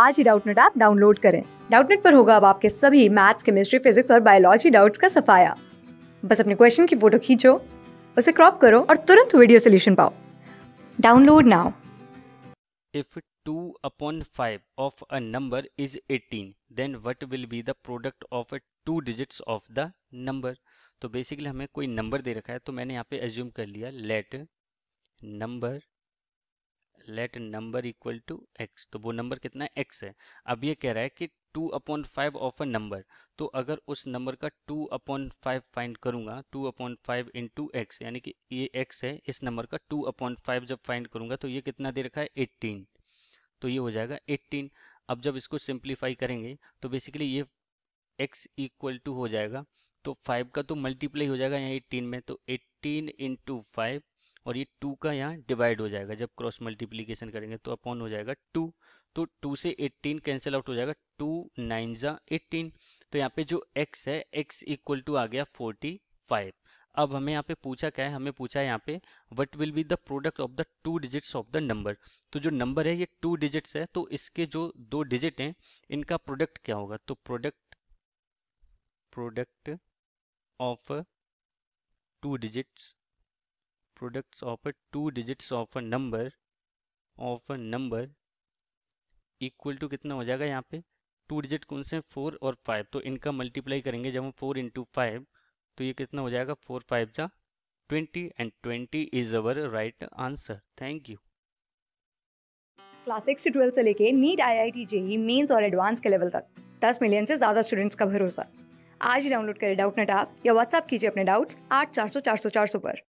आज ही Doubtnut app download करें डाउटनेट पर होगा अब आपके सभी मैथ्स केमिस्ट्री फिजिक्स और बायोलॉजी डाउट्स का सफाया बस अपने क्वेश्चन की फोटो खींचो उसे क्रॉप करो और तुरंत वीडियो सोल्यूशन पाओ download now if 2 upon 5 of a number is 18 then what will be the product of a two digits of the number तो बेसिकली हमें कोई नंबर दे रखा है तो मैंने यहाँ पे एज्यूम कर लिया let number let number equal to X तो वो नंबर कितना है एक्स है अब ये कह रहा है कि two upon five of a number तो अगर उस नंबर का टू अपॉन फाइव फाइंड करूंगा two upon five into X यानी कि ये एक्स है इस नंबर का टू अपॉन फाइव जब फाइंड करूंगा तो ये कितना दे रखा है एट्टीन तो ये हो जाएगा एट्टीन अब जब इसको सिंप्लीफाई करेंगे तो बेसिकली ये एक्स इक्वल टू हो जाएगा तो फाइव का तो मल्टीप्लाई हो जाएगा यहाँ एट्टीन में तो एट्टीन इंटू फाइव और ये टू का यहाँ डिवाइड हो जाएगा जब क्रॉस मल्टीप्लीकेशन करेंगे तो अपॉन हो जाएगा टू तो टू से एट्टीन कैंसिल आउट हो जाएगा टू नाइन ज़ा एट्टीन तो यहाँ पे जो एक्स है एक्स इक्वल टू आ गया फोर्टी फाइव अब हमें यहाँ पे पूछा क्या है हमें पूछा है यहाँ पे what will be the product of the two digits of the number तो जो नंबर है ये टू डिजिट्स है तो इसके जो दो डिजिट हैं इनका प्रोडक्ट क्या होगा तो product product of two digits products of a two digits of a number of a number equal to कितना हो जाएगा यहाँ पे टू डिजिट कौन से फोर और फाइव तो इनका मल्टीप्लाई करेंगे जब हम फोर इंटू फाइव तो ये कितना हो जाएगा फोर फाइव जा twenty and twenty is our right answer thank you class six से ट्वेल्थ से लेके NEET I I T J mains और एडवांस के लेवल तक दस मिलियन से ज़्यादा स्टूडेंट्स का भरोसा आज ही डाउनलोड करें डाउट नेट आप या व्हाट्सअप कीजिए अपने डाउट्स आठ चार सौ चार सौ चार सौ पर